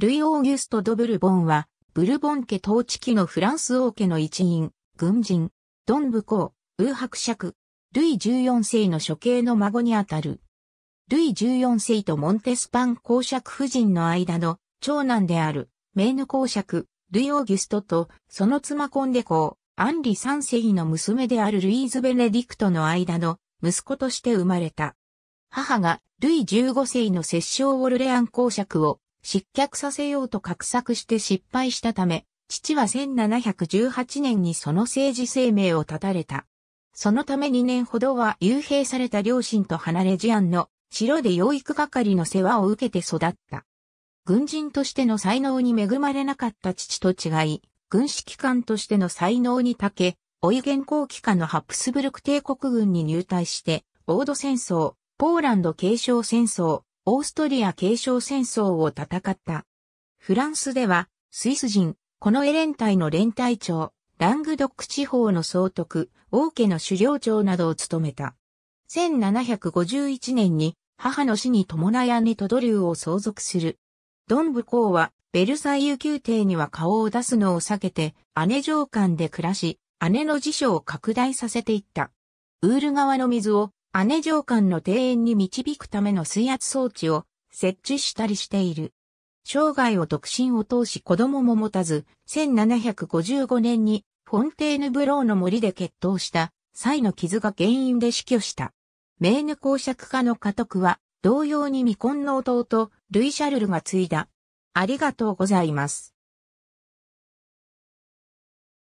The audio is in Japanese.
ルイ・オーギュスト・ド・ブルボンは、ブルボン家統治期のフランス王家の一員、軍人、ドン・ブコー、ウー伯爵、ルイ14世の処刑の孫にあたる。ルイ14世とモンテスパン公爵夫人の間の長男である、メーヌ公爵、ルイ・オーギュストと、その妻コンデコー、アンリ3世の娘であるルイーズ・ベネディクトの間の息子として生まれた。母がルイ15世の摂政ォルレアン公爵を失脚させようと画策して失敗したため、父は1718年にその政治生命を絶たれた。そのため2年ほどは幽閉された両親と離れ治安の城で養育係の世話を受けて育った。軍人としての才能に恵まれなかった父と違い、軍指揮官としての才能に長け、追い現行期間のハプスブルク帝国軍に入隊して、オード戦争、ポーランド継承戦争、オーストリア継承戦争を戦った。フランスでは、スイス人、このエレン隊の連隊長、ラングドック地方の総督、王家の首領長などを務めた。1751年に母の死に伴い姉とドリューを相続する。ドンブ公はベルサイユ宮廷には顔を出すのを避けて姉上官で暮らし、姉の辞書を拡大させていった。ウール川の水を姉城間の庭園に導くための水圧装置を設置したりしている。生涯を独身を通し子供も持たず、1755年にフォンテーヌブローの森で決闘した際の傷が原因で死去した。メーヌ公爵家の家督は、同様に未婚の弟、ルイ・シャルルが継いだ。ありがとうございます。